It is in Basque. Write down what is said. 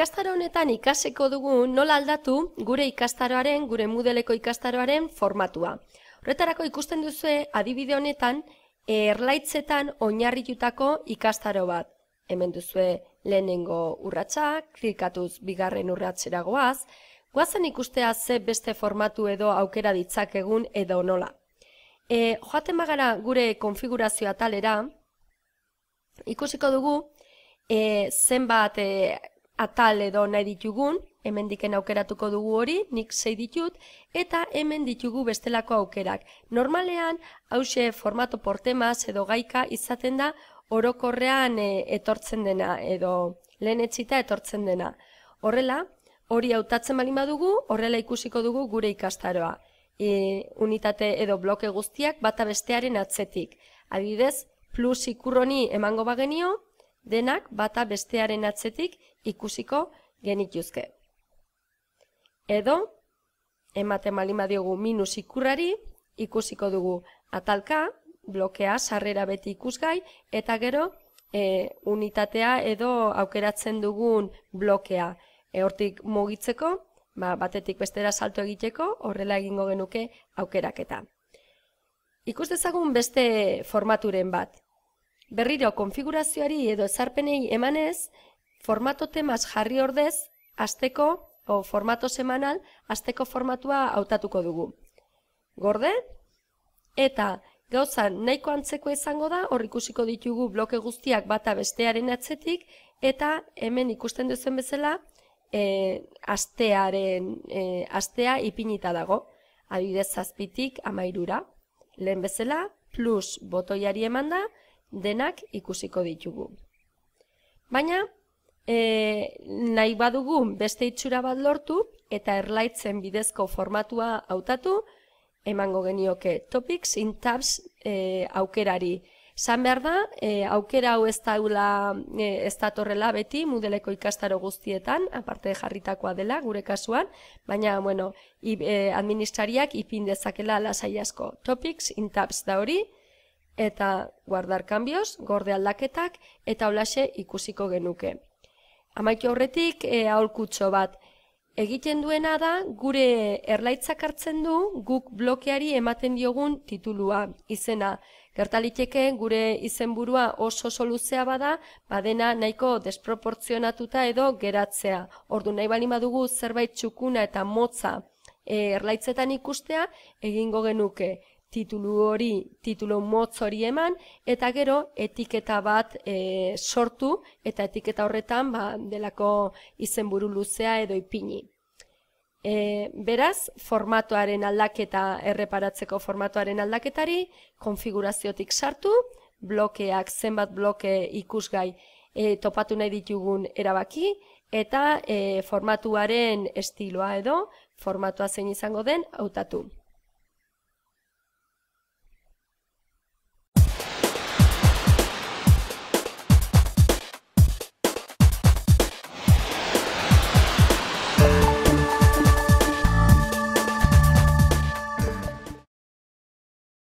ikastaro honetan ikaseko dugu nola aldatu gure ikastaroaren, gure mudeleko ikastaroaren formatua. Horretarako ikusten duzue adibide honetan erlaitzetan oinarritutako ikastaro bat. Hemen duzue lehenengo urratsa, klikatuz bigarren urratsera goaz, guazen ikustea ze beste formatu edo aukera ditzakegun edo nola. E, joaten bagara gure konfigurazioa talera, ikusiko dugu e, zenbat e, atal edo nahi ditugun, hemen diken aukeratuko dugu hori, nik sei ditut, eta hemen ditugu bestelako aukerak. Normalean, hause formato portemaz edo gaika izaten da, orokorrean eh, etortzen dena edo lehen etxita etortzen dena. Horrela, hori hautatzen bali madugu, horrela ikusiko dugu gure ikastaroa. E, unitate edo bloke guztiak bata bestearen atzetik. Adidez, plus ikurroni emango bagenio, denak bata bestearen atzetik ikusiko genituzke. Edo, ematen malima diogu minus ikurrari, ikusiko dugu atalka, blokea, sarrera beti ikusgai, eta gero, e, unitatea edo aukeratzen dugun blokea. E, hortik mugitzeko, ba, batetik bestera salto egiteko, horrela egingo genuke aukeraketa. Ikus dezagun beste formaturen bat berriro konfigurazioari edo ezarpenei emanez, formato temaz jarri ordez, asteko, o formato semanal, asteko formatua hautatuko dugu. Gorde? Eta, gauza, nahiko antzeko izango da, hor ikusiko ditugu bloke guztiak bata bestearen atzetik, eta hemen ikusten duzen bezala, E, astearen e, astea ipinita dago adibidez zazpitik amairura lehen bezala plus botoiari eman da denak ikusiko ditugu. Baina, e, nahi badugu beste itxura bat lortu eta erlaitzen bidezko formatua hautatu, emango genioke Topics in Tabs e, aukerari. San behar da, e, aukera hau ez daula e, ez beti mudeleko ikastaro guztietan, aparte jarritakoa dela gure kasuan, baina bueno, i, e, administrariak ipin dezakela lasai asko. Topics in Tabs da hori, eta guardar cambios, gorde aldaketak eta olaxe ikusiko genuke. Amaitu horretik e, eh, aholkutxo bat, egiten duena da gure erlaitzak hartzen du guk blokeari ematen diogun titulua izena. Gertaliteke gure izenburua oso soluzea bada, badena nahiko desproportzionatuta edo geratzea. Ordu nahi balima dugu zerbait txukuna eta motza e, erlaitzetan ikustea egingo genuke titulu hori, titulu motz hori eman, eta gero etiketa bat e, sortu, eta etiketa horretan ba, delako izenburu luzea edo ipini. E, beraz, formatoaren aldaketa, erreparatzeko formatoaren aldaketari, konfiguraziotik sartu, blokeak, zenbat bloke ikusgai e, topatu nahi ditugun erabaki, eta e, formatuaren estiloa edo, formatua zein izango den, hautatu.